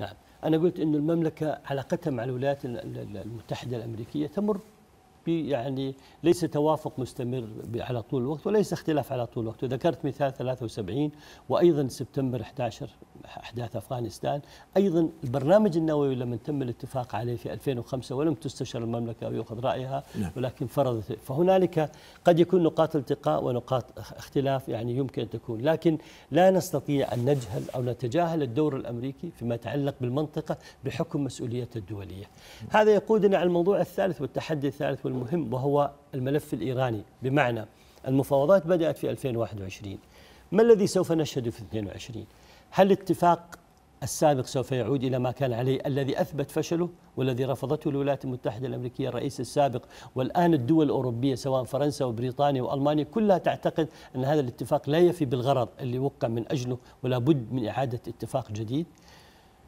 نعم أنا قلت أن المملكة علاقتها مع الولايات المتحدة الأمريكية تمر يعني ليس توافق مستمر على طول الوقت وليس اختلاف على طول الوقت وذكرت مثال 73 وأيضا سبتمبر 11 أحداث أفغانستان أيضا البرنامج النووي لما تم الاتفاق عليه في 2005 ولم تستشر المملكة ويؤخذ رأيها نعم. ولكن فرضت فهنالك قد يكون نقاط التقاء ونقاط اختلاف يعني يمكن أن تكون لكن لا نستطيع أن نجهل أو نتجاهل الدور الأمريكي فيما يتعلق بالمنطقة بحكم مسؤوليته الدولية نعم. هذا يقودنا على الموضوع الثالث والتحدي الثالث المهم وهو الملف الإيراني بمعنى المفاوضات بدأت في 2021 ما الذي سوف نشهده في 22 هل الاتفاق السابق سوف يعود إلى ما كان عليه الذي أثبت فشله والذي رفضته الولايات المتحدة الأمريكية الرئيس السابق والآن الدول الأوروبية سواء فرنسا وبريطانيا وألمانيا كلها تعتقد أن هذا الاتفاق لا يفي بالغرض اللي وقع من أجله ولا بد من إعادة اتفاق جديد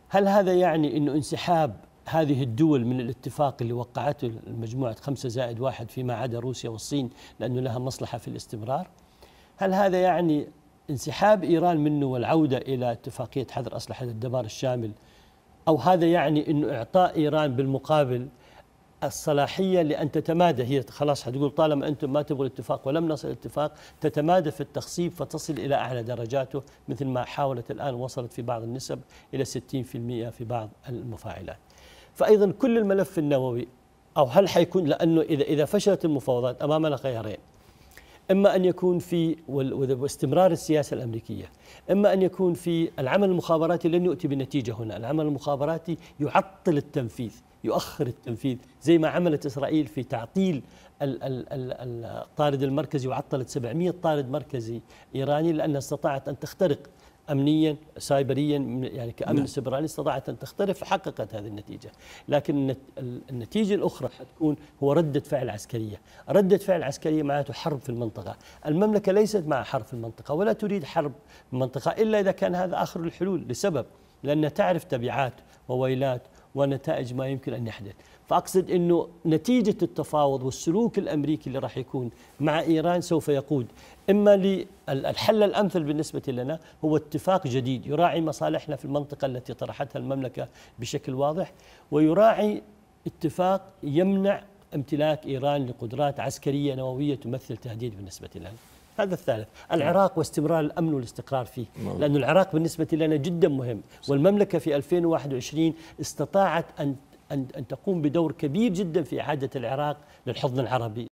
هل هذا يعني أنه انسحاب هذه الدول من الاتفاق اللي وقعته مجموعة خمسة زائد واحد فيما عدا روسيا والصين لأنه لها مصلحة في الاستمرار هل هذا يعني انسحاب إيران منه والعودة إلى اتفاقية حظر أسلحة الدمار الشامل أو هذا يعني أنه إعطاء إيران بالمقابل الصلاحية لأن تتمادى هي خلاص هتقول طالما أنتم ما تبغوا الاتفاق ولم نصل الاتفاق تتمادى في التخصيب فتصل إلى أعلى درجاته مثل ما حاولت الآن وصلت في بعض النسب إلى 60% في بعض المفاعلات فأيضا كل الملف النووي أو هل حيكون لأنه إذا إذا فشلت المفاوضات أمامنا خيارين إما أن يكون في واستمرار السياسة الأمريكية إما أن يكون في العمل المخابراتي لن يؤتي بنتيجة هنا العمل المخابراتي يعطل التنفيذ يؤخر التنفيذ زي ما عملت إسرائيل في تعطيل الطارد المركزي وعطلت 700 طارد مركزي إيراني لأنها استطاعت أن تخترق امنيا سايبريا يعني كامن نعم. سيبراني استطاعت ان تخترق فحققت هذه النتيجه، لكن النتيجه الاخرى حتكون هو رده فعل عسكريه، رده فعل عسكريه معناته حرب في المنطقه، المملكه ليست مع حرب في المنطقه ولا تريد حرب في المنطقه الا اذا كان هذا اخر الحلول لسبب لأن تعرف تبعات وويلات ونتائج ما يمكن أن يحدث فأقصد أنه نتيجة التفاوض والسلوك الأمريكي اللي راح يكون مع إيران سوف يقود إما للحل الأمثل بالنسبة لنا هو اتفاق جديد يراعي مصالحنا في المنطقة التي طرحتها المملكة بشكل واضح ويراعي اتفاق يمنع امتلاك إيران لقدرات عسكرية نووية تمثل تهديد بالنسبة لنا هذا الثالث العراق واستمرار الأمن والاستقرار فيه نعم. لأن العراق بالنسبة لنا جدا مهم والمملكة في 2021 استطاعت أن أن تقوم بدور كبير جدا في إعادة العراق للحضن العربي